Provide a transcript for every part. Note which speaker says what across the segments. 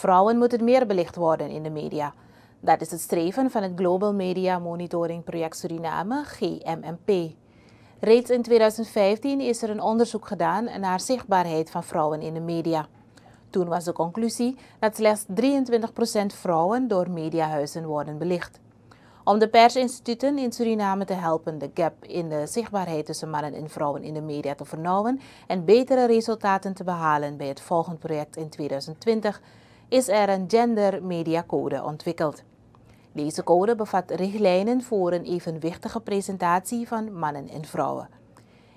Speaker 1: Vrouwen moeten meer belicht worden in de media. Dat is het streven van het Global Media Monitoring Project Suriname, GMMP. Reeds in 2015 is er een onderzoek gedaan naar zichtbaarheid van vrouwen in de media. Toen was de conclusie dat slechts 23% vrouwen door mediahuizen worden belicht. Om de persinstituten in Suriname te helpen de gap in de zichtbaarheid tussen mannen en vrouwen in de media te vernauwen en betere resultaten te behalen bij het volgende project in 2020, is er een gender code ontwikkeld. Deze code bevat richtlijnen voor een evenwichtige presentatie van mannen en vrouwen.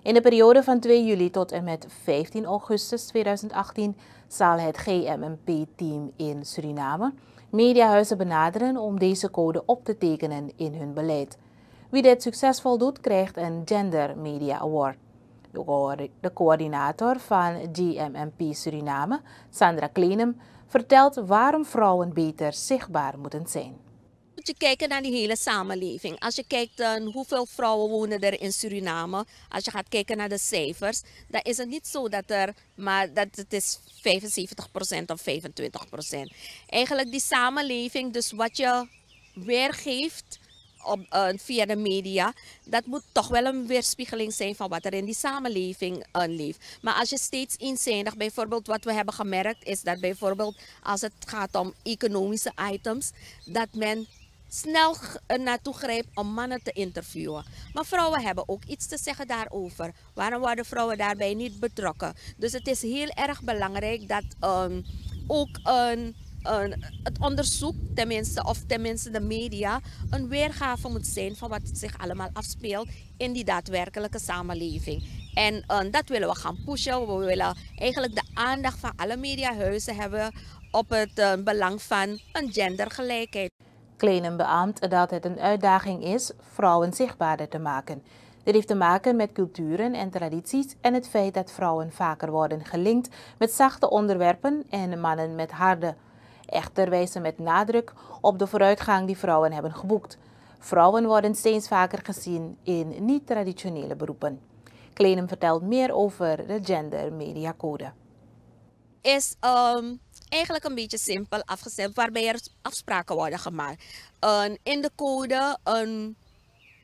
Speaker 1: In de periode van 2 juli tot en met 15 augustus 2018 zal het GMMP-team in Suriname mediahuizen benaderen om deze code op te tekenen in hun beleid. Wie dit succesvol doet, krijgt een Gender Media Award. De coördinator van GMMP Suriname, Sandra Klenem vertelt waarom vrouwen beter zichtbaar moeten zijn.
Speaker 2: Moet je kijken naar die hele samenleving. Als je kijkt naar hoeveel vrouwen wonen er in Suriname, als je gaat kijken naar de cijfers, dan is het niet zo dat er maar dat het is 75% of 25%. Eigenlijk die samenleving, dus wat je weergeeft, uh, via de media, dat moet toch wel een weerspiegeling zijn van wat er in die samenleving uh, leeft. Maar als je steeds eenzijdig, bijvoorbeeld wat we hebben gemerkt, is dat bijvoorbeeld als het gaat om economische items, dat men snel eh, naartoe grijpt om mannen te interviewen. Maar vrouwen hebben ook iets te zeggen daarover. Waarom worden vrouwen daarbij niet betrokken? Dus het is heel erg belangrijk dat ehm, ook een het onderzoek, tenminste, of tenminste de media, een weergave moet zijn van wat zich allemaal afspeelt in die daadwerkelijke samenleving. En eh, dat willen we gaan pushen. We willen eigenlijk de aandacht van alle mediahuizen hebben op het eh, belang van een gendergelijkheid.
Speaker 1: Kleinen beaamt dat het een uitdaging is vrouwen zichtbaarder te maken. Dit heeft te maken met culturen en tradities en het feit dat vrouwen vaker worden gelinkt met zachte onderwerpen en mannen met harde Echter wijzen met nadruk op de vooruitgang die vrouwen hebben geboekt. Vrouwen worden steeds vaker gezien in niet-traditionele beroepen. Klenum vertelt meer over de Gender Media Code.
Speaker 2: Is ehm, eigenlijk een beetje simpel afgezet waarbij er afspraken worden gemaakt. Uh, in de code uh,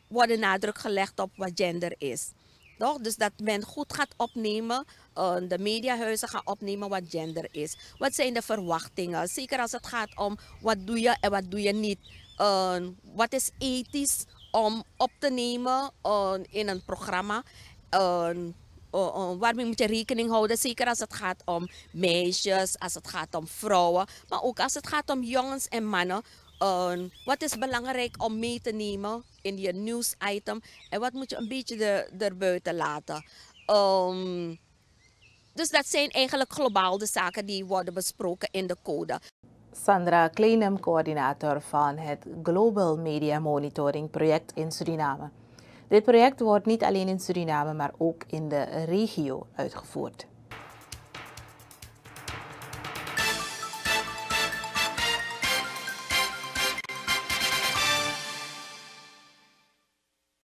Speaker 2: wordt nadruk gelegd op wat gender is. Toch? Dus dat men goed gaat opnemen, uh, de mediahuizen gaan opnemen wat gender is. Wat zijn de verwachtingen? Zeker als het gaat om wat doe je en wat doe je niet. Eh, wat is ethisch om op te nemen eh, in een programma? waarmee moet je rekening houden? Zeker als het gaat om meisjes, als het gaat om vrouwen, maar ook als het gaat om jongens en mannen wat is belangrijk om mee te nemen in je nieuwsitem en wat moet je een beetje erbuiten laten. Ehm, dus dat zijn eigenlijk globaal de zaken die worden besproken in de code.
Speaker 1: Sandra Kleinem, coördinator van het Global Media Monitoring Project in Suriname. Dit project wordt niet alleen in Suriname, maar ook in de regio uitgevoerd.